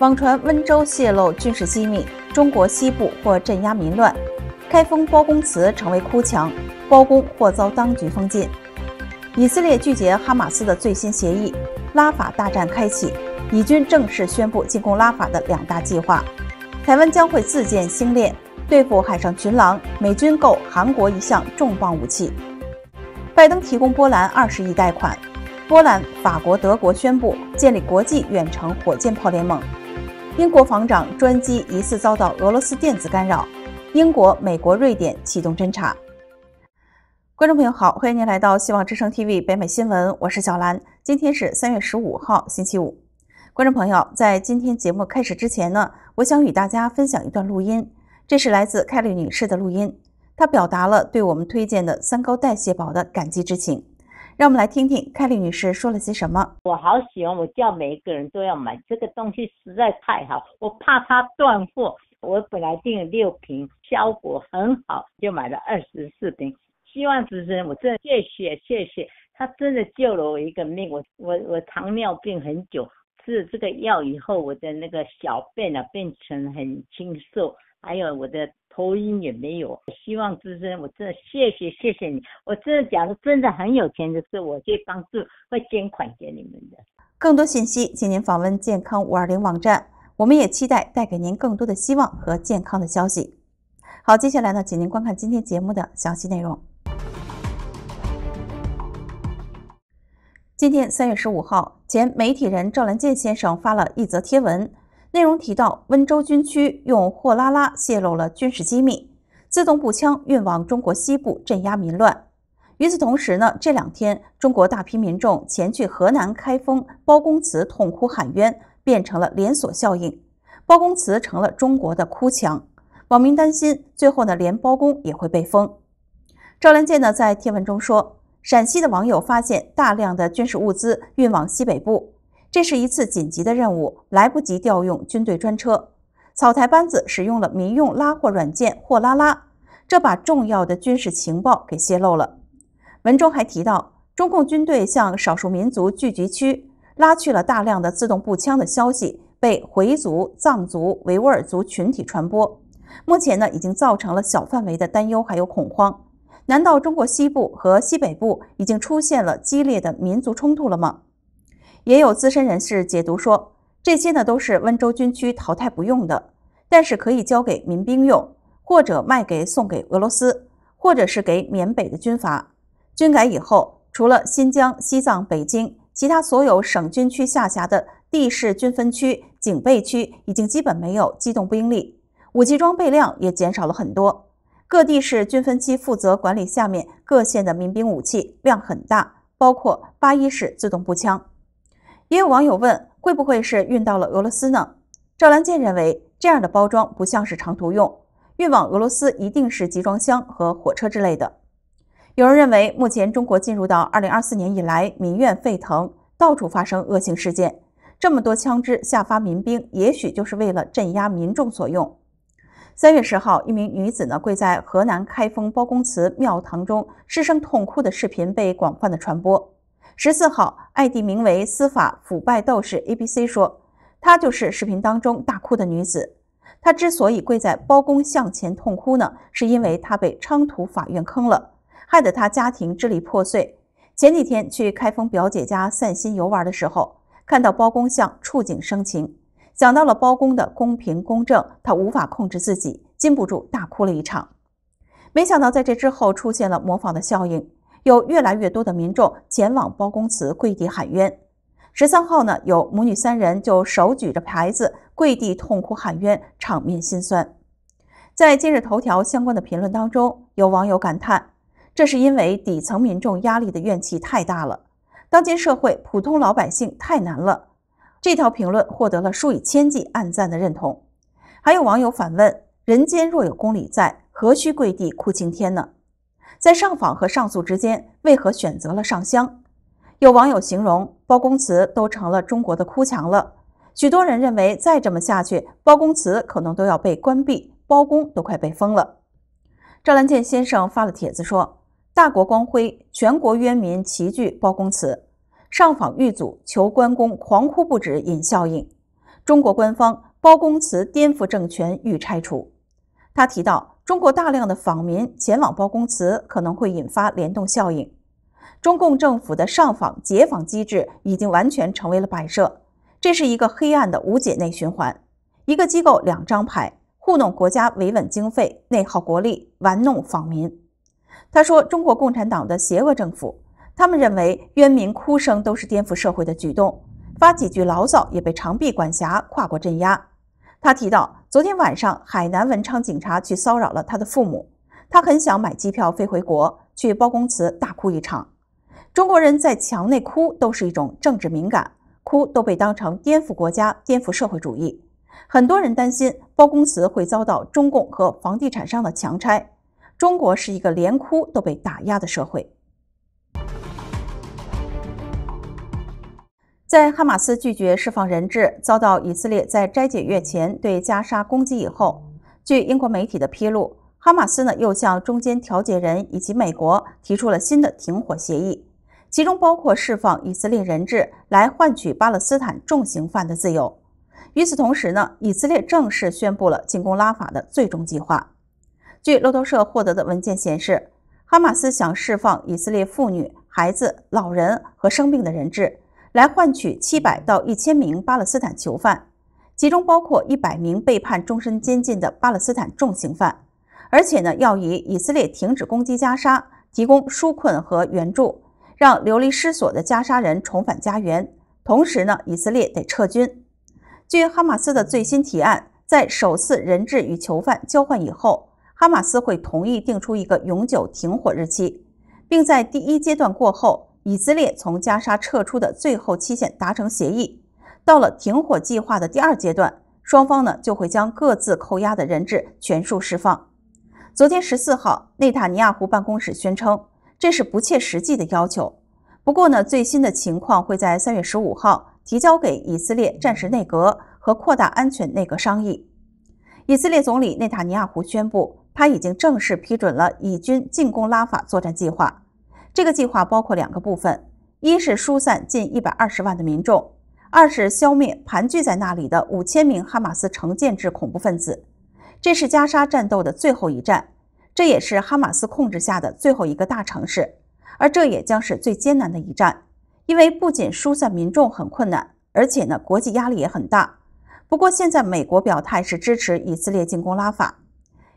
网传温州泄露军事机密，中国西部或镇压民乱；开封包公祠成为哭墙，包公或遭当局封禁。以色列拒绝哈马斯的最新协议，拉法大战开启，以军正式宣布进攻拉法的两大计划。台湾将会自建星链，对付海上群狼。美军购韩国一项重磅武器。拜登提供波兰二十亿贷款，波兰、法国、德国宣布建立国际远程火箭炮联盟。英国防长专机疑似遭到俄罗斯电子干扰，英国、美国、瑞典启动侦查。观众朋友好，欢迎您来到希望之声 TV 北美新闻，我是小兰。今天是三月十五号，星期五。观众朋友，在今天节目开始之前呢，我想与大家分享一段录音，这是来自凯莉女士的录音，她表达了对我们推荐的三高代谢宝的感激之情。让我们来听听凯 y 女士说了些什么。我好喜欢，我叫每一个人都要买这个东西实在太好，我怕它断货，我本来订了六瓶，效果很好，就买了二十四瓶。希望主持人，我真的谢谢谢谢，它真的救了我一个命。我我我糖尿病很久，吃了这个药以后，我的那个小便啊变成很清瘦，还有我的。头晕也没有，希望之声，我真的谢谢谢谢你，我真的假如真的很有钱，时候，我去帮助，会捐款给你们。的。更多信息，请您访问健康五二零网站。我们也期待带给您更多的希望和健康的消息。好，接下来呢，请您观看今天节目的详细内容。今天三月十五号，前媒体人赵兰健先生发了一则贴文。内容提到，温州军区用货拉拉泄露了军事机密，自动步枪运往中国西部镇压民乱。与此同时呢，这两天中国大批民众前去河南开封包公祠痛哭喊冤，变成了连锁效应，包公祠成了中国的哭墙。网民担心，最后呢，连包公也会被封。赵连健呢，在帖文中说，陕西的网友发现大量的军事物资运往西北部。这是一次紧急的任务，来不及调用军队专车。草台班子使用了民用拉货软件“货拉拉”，这把重要的军事情报给泄露了。文中还提到，中共军队向少数民族聚集区拉去了大量的自动步枪的消息被回族、藏族、维吾尔族群体传播。目前呢，已经造成了小范围的担忧还有恐慌。难道中国西部和西北部已经出现了激烈的民族冲突了吗？也有资深人士解读说，这些呢都是温州军区淘汰不用的，但是可以交给民兵用，或者卖给送给俄罗斯，或者是给缅北的军阀。军改以后，除了新疆、西藏、北京，其他所有省军区下辖的地市军分区、警备区已经基本没有机动兵力，武器装备量也减少了很多。各地市军分区负责管理下面各县的民兵武器，量很大，包括八一式自动步枪。也有网友问，会不会是运到了俄罗斯呢？赵兰剑认为，这样的包装不像是长途用，运往俄罗斯一定是集装箱和火车之类的。有人认为，目前中国进入到二零二四年以来，民怨沸腾，到处发生恶性事件，这么多枪支下发民兵，也许就是为了镇压民众所用。三月十号，一名女子呢跪在河南开封包公祠庙堂中失声痛哭的视频被广泛的传播。十四号，艾地名为司法腐败斗士 A B C 说，她就是视频当中大哭的女子。她之所以跪在包公像前痛哭呢，是因为她被昌图法院坑了，害得她家庭支离破碎。前几天去开封表姐家散心游玩的时候，看到包公像，触景生情，想到了包公的公平公正，她无法控制自己，禁不住大哭了一场。没想到在这之后出现了模仿的效应。有越来越多的民众前往包公祠跪地喊冤。十三号呢，有母女三人就手举着牌子跪地痛哭喊冤，场面心酸。在今日头条相关的评论当中，有网友感叹：“这是因为底层民众压力的怨气太大了，当今社会普通老百姓太难了。”这条评论获得了数以千计暗赞的认同。还有网友反问：“人间若有公理在，何须跪地哭晴天呢？”在上访和上诉之间，为何选择了上香？有网友形容包公祠都成了中国的哭墙了。许多人认为，再这么下去，包公祠可能都要被关闭，包公都快被封了。赵兰剑先生发了帖子说：“大国光辉，全国冤民齐聚包公祠，上访遇阻，求关公狂哭不止引效应。中国官方，包公祠颠覆政权，欲拆除。”他提到。中国大量的访民前往包公祠，可能会引发联动效应。中共政府的上访解访机制已经完全成为了摆设，这是一个黑暗的无解内循环。一个机构两张牌，糊弄国家维稳经费，内耗国力，玩弄访民。他说：“中国共产党的邪恶政府，他们认为冤民哭声都是颠覆社会的举动，发几句牢骚也被长臂管辖跨国镇压。”他提到。昨天晚上，海南文昌警察去骚扰了他的父母。他很想买机票飞回国，去包公祠大哭一场。中国人在墙内哭都是一种政治敏感，哭都被当成颠覆国家、颠覆社会主义。很多人担心包公祠会遭到中共和房地产商的强拆。中国是一个连哭都被打压的社会。在哈马斯拒绝释放人质，遭到以色列在斋戒月前对加沙攻击以后，据英国媒体的披露，哈马斯呢又向中间调解人以及美国提出了新的停火协议，其中包括释放以色列人质，来换取巴勒斯坦重刑犯的自由。与此同时呢，以色列正式宣布了进攻拉法的最终计划。据路透社获得的文件显示，哈马斯想释放以色列妇女、孩子、老人和生病的人质。来换取七百到一千名巴勒斯坦囚犯，其中包括一百名被判终身监禁的巴勒斯坦重刑犯，而且呢，要以以色列停止攻击加沙、提供纾困和援助，让流离失所的加沙人重返家园。同时呢，以色列得撤军。据哈马斯的最新提案，在首次人质与囚犯交换以后，哈马斯会同意定出一个永久停火日期，并在第一阶段过后。以色列从加沙撤出的最后期限达成协议，到了停火计划的第二阶段，双方呢就会将各自扣押的人质全数释放。昨天十四号，内塔尼亚胡办公室宣称这是不切实际的要求。不过呢，最新的情况会在三月十五号提交给以色列战时内阁和扩大安全内阁商议。以色列总理内塔尼亚胡宣布，他已经正式批准了以军进攻拉法作战计划。这个计划包括两个部分：一是疏散近一百二十万的民众，二是消灭盘踞在那里的五千名哈马斯城建制恐怖分子。这是加沙战斗的最后一战，这也是哈马斯控制下的最后一个大城市，而这也将是最艰难的一战，因为不仅疏散民众很困难，而且呢，国际压力也很大。不过现在美国表态是支持以色列进攻拉法，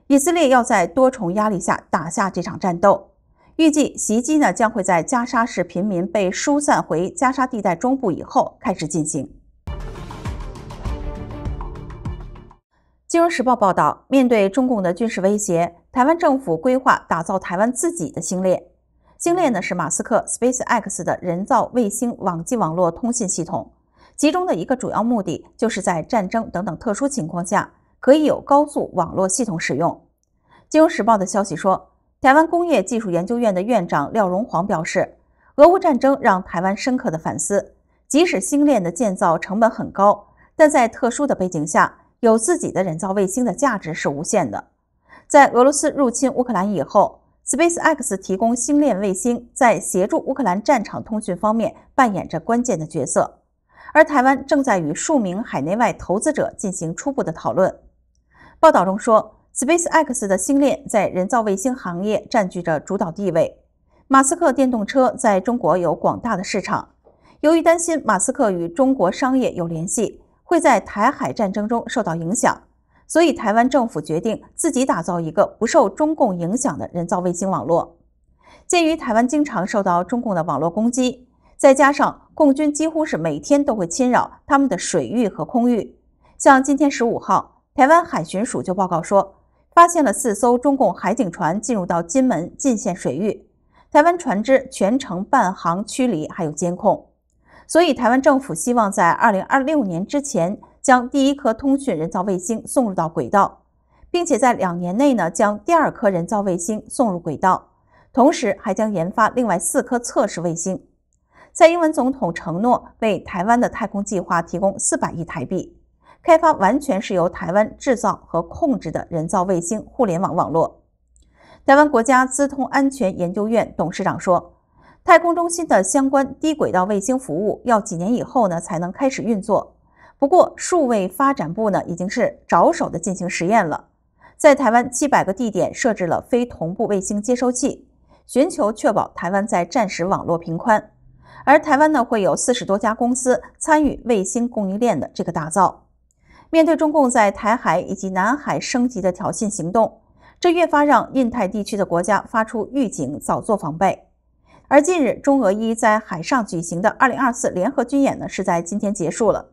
以色列要在多重压力下打下这场战斗。预计袭击呢将会在加沙市平民被疏散回加沙地带中部以后开始进行。金融时报报道，面对中共的军事威胁，台湾政府规划打造台湾自己的星链。星链呢是马斯克 Space X 的人造卫星网际网络通信系统，其中的一个主要目的就是在战争等等特殊情况下可以有高速网络系统使用。金融时报的消息说。台湾工业技术研究院的院长廖荣煌表示，俄乌战争让台湾深刻的反思。即使星链的建造成本很高，但在特殊的背景下，有自己的人造卫星的价值是无限的。在俄罗斯入侵乌克兰以后，SpaceX 提供星链卫星在协助乌克兰战场通讯方面扮演着关键的角色，而台湾正在与数名海内外投资者进行初步的讨论。报道中说。SpaceX 的星链在人造卫星行业占据着主导地位。马斯克电动车在中国有广大的市场。由于担心马斯克与中国商业有联系，会在台海战争中受到影响，所以台湾政府决定自己打造一个不受中共影响的人造卫星网络。鉴于台湾经常受到中共的网络攻击，再加上共军几乎是每天都会侵扰他们的水域和空域，像今天十五号，台湾海巡署就报告说。发现了四艘中共海警船进入到金门进线水域，台湾船只全程半航驱离，还有监控。所以台湾政府希望在二零二六年之前将第一颗通讯人造卫星送入到轨道，并且在两年内呢将第二颗人造卫星送入轨道，同时还将研发另外四颗测试卫星。蔡英文总统承诺为台湾的太空计划提供四百亿台币。开发完全是由台湾制造和控制的人造卫星互联网网络。台湾国家资通安全研究院董事长说：“太空中心的相关低轨道卫星服务要几年以后呢才能开始运作。不过数位发展部呢已经是着手的进行实验了，在台湾七百个地点设置了非同步卫星接收器，寻求确保台湾在战时网络频宽。而台湾呢会有四十多家公司参与卫星供应链的这个打造。”面对中共在台海以及南海升级的挑衅行动，这越发让印太地区的国家发出预警，早做防备。而近日，中俄伊在海上举行的二零二四联合军演呢，是在今天结束了。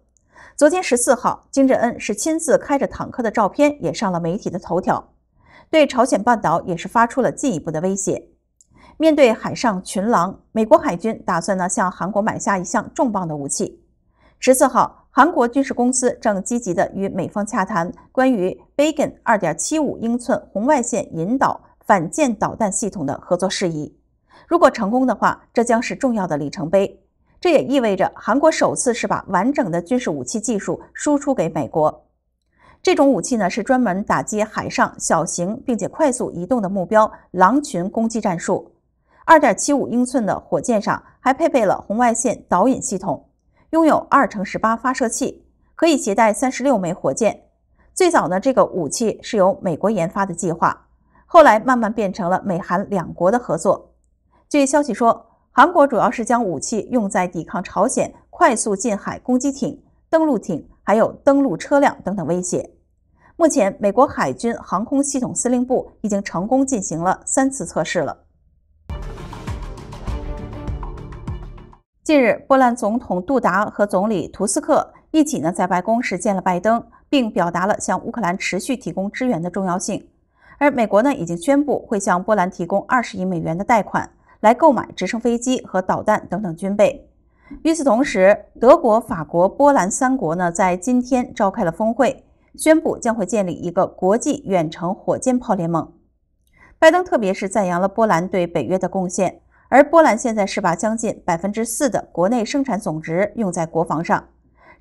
昨天十四号，金正恩是亲自开着坦克的照片也上了媒体的头条，对朝鲜半岛也是发出了进一步的威胁。面对海上群狼，美国海军打算呢向韩国买下一项重磅的武器。十四号。韩国军事公司正积极地与美方洽谈关于 Bacon 2.75英寸红外线引导反舰导弹系统的合作事宜。如果成功的话，这将是重要的里程碑。这也意味着韩国首次是把完整的军事武器技术输出给美国。这种武器呢，是专门打击海上小型并且快速移动的目标，狼群攻击战术。2.75英寸的火箭上还配备了红外线导引系统。拥有二乘十八发射器，可以携带三十六枚火箭。最早呢，这个武器是由美国研发的计划，后来慢慢变成了美韩两国的合作。据消息说，韩国主要是将武器用在抵抗朝鲜快速近海攻击艇、登陆艇，还有登陆车辆等等威胁。目前，美国海军航空系统司令部已经成功进行了三次测试了。近日，波兰总统杜达和总理图斯克一起呢在白宫时见了拜登，并表达了向乌克兰持续提供支援的重要性。而美国呢已经宣布会向波兰提供二十亿美元的贷款，来购买直升飞机和导弹等等军备。与此同时，德国、法国、波兰三国呢在今天召开了峰会，宣布将会建立一个国际远程火箭炮联盟。拜登特别是赞扬了波兰对北约的贡献。而波兰现在是把将近百分之四的国内生产总值用在国防上，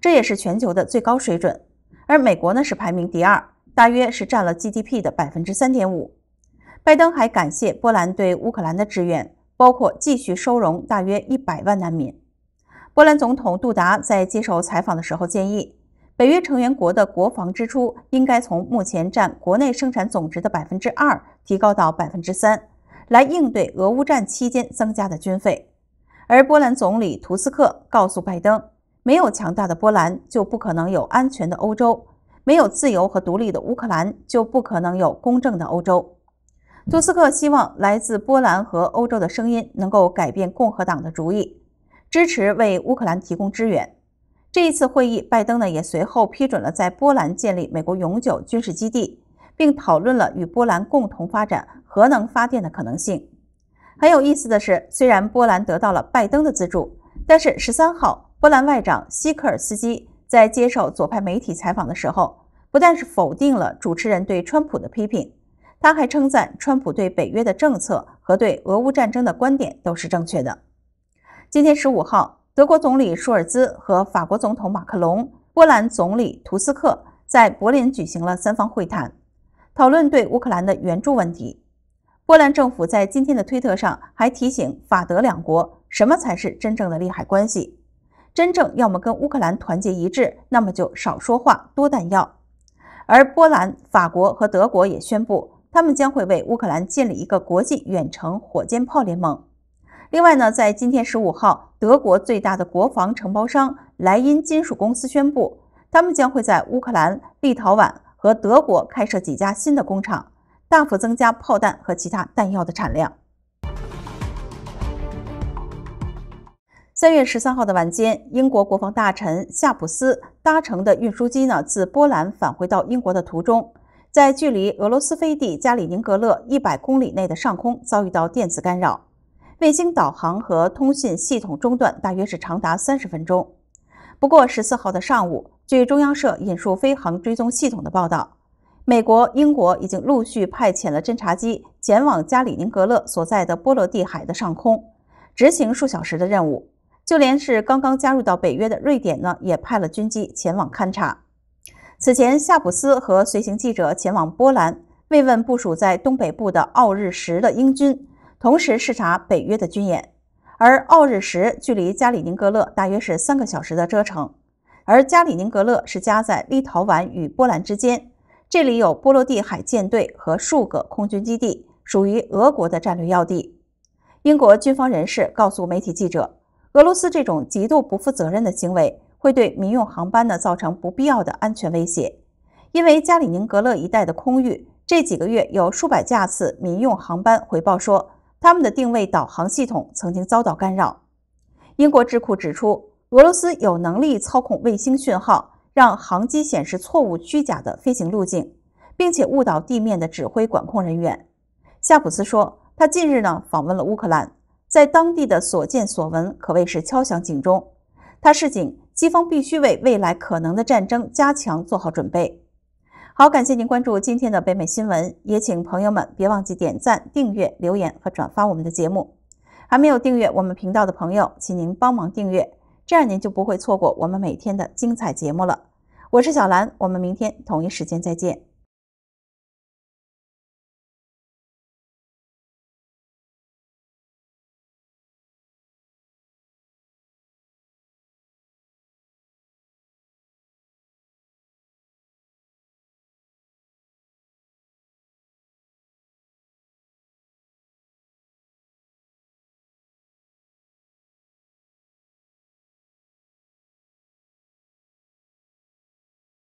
这也是全球的最高水准。而美国呢是排名第二，大约是占了 GDP 的百分之三点五。拜登还感谢波兰对乌克兰的支援，包括继续收容大约一百万难民。波兰总统杜达在接受采访的时候建议，北约成员国的国防支出应该从目前占国内生产总值的百分之二提高到百分之三。来应对俄乌战期间增加的军费，而波兰总理图斯克告诉拜登，没有强大的波兰就不可能有安全的欧洲，没有自由和独立的乌克兰就不可能有公正的欧洲。图斯克希望来自波兰和欧洲的声音能够改变共和党的主意，支持为乌克兰提供支援。这一次会议，拜登呢也随后批准了在波兰建立美国永久军事基地，并讨论了与波兰共同发展。核能发电的可能性很有意思的是，虽然波兰得到了拜登的资助，但是十三号波兰外长西科尔斯基在接受左派媒体采访的时候，不但是否定了主持人对川普的批评，他还称赞川普对北约的政策和对俄乌战争的观点都是正确的。今天十五号，德国总理舒尔兹和法国总统马克龙、波兰总理图斯克在柏林举行了三方会谈，讨论对乌克兰的援助问题。波兰政府在今天的推特上还提醒法德两国，什么才是真正的利害关系？真正要么跟乌克兰团结一致，那么就少说话，多弹药。而波兰、法国和德国也宣布，他们将会为乌克兰建立一个国际远程火箭炮联盟。另外呢，在今天十五号，德国最大的国防承包商莱茵金属公司宣布，他们将会在乌克兰、立陶宛和德国开设几家新的工厂。大幅增加炮弹和其他弹药的产量。三月十三号的晚间，英国国防大臣夏普斯搭乘的运输机呢，自波兰返回到英国的途中，在距离俄罗斯飞地加里宁格勒一百公里内的上空，遭遇到电子干扰，卫星导航和通信系统中断，大约是长达三十分钟。不过十四号的上午，据中央社引述飞行追踪系统的报道。美国、英国已经陆续派遣了侦察机前往加里宁格勒所在的波罗的海的上空，执行数小时的任务。就连是刚刚加入到北约的瑞典呢，也派了军机前往勘察。此前，夏普斯和随行记者前往波兰慰问部署在东北部的奥日什的英军，同时视察北约的军演。而奥日什距离加里宁格勒大约是三个小时的车程，而加里宁格勒是夹在立陶宛与波兰之间。这里有波罗的海舰队和数个空军基地，属于俄国的战略要地。英国军方人士告诉媒体记者，俄罗斯这种极度不负责任的行为会对民用航班呢造成不必要的安全威胁。因为加里宁格勒一带的空域，这几个月有数百架次民用航班回报说，他们的定位导航系统曾经遭到干扰。英国智库指出，俄罗斯有能力操控卫星讯号。让航机显示错误、虚假的飞行路径，并且误导地面的指挥管控人员。夏普斯说，他近日呢访问了乌克兰，在当地的所见所闻可谓是敲响警钟。他示警，西方必须为未来可能的战争加强做好准备。好，感谢您关注今天的北美新闻，也请朋友们别忘记点赞、订阅、留言和转发我们的节目。还没有订阅我们频道的朋友，请您帮忙订阅。这样您就不会错过我们每天的精彩节目了。我是小兰，我们明天同一时间再见。